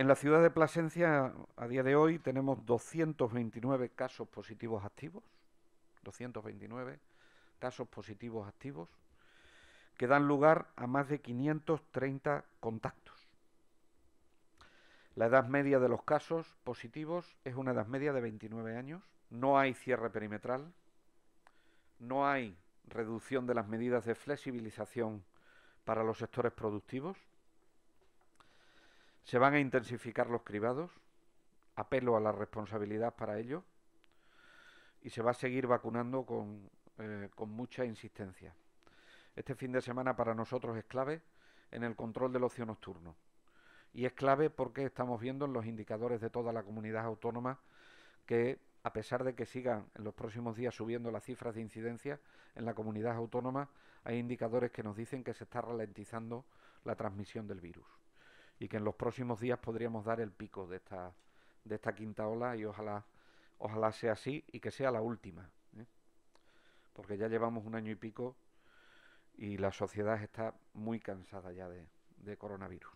En la ciudad de Plasencia, a día de hoy, tenemos 229 casos positivos activos, 229 casos positivos activos, que dan lugar a más de 530 contactos. La edad media de los casos positivos es una edad media de 29 años. No hay cierre perimetral, no hay reducción de las medidas de flexibilización para los sectores productivos, ¿Se van a intensificar los cribados? Apelo a la responsabilidad para ello. Y se va a seguir vacunando con, eh, con mucha insistencia. Este fin de semana para nosotros es clave en el control del ocio nocturno. Y es clave porque estamos viendo en los indicadores de toda la comunidad autónoma que, a pesar de que sigan en los próximos días subiendo las cifras de incidencia en la comunidad autónoma, hay indicadores que nos dicen que se está ralentizando la transmisión del virus y que en los próximos días podríamos dar el pico de esta, de esta quinta ola y ojalá, ojalá sea así y que sea la última. ¿eh? Porque ya llevamos un año y pico y la sociedad está muy cansada ya de coronavirus.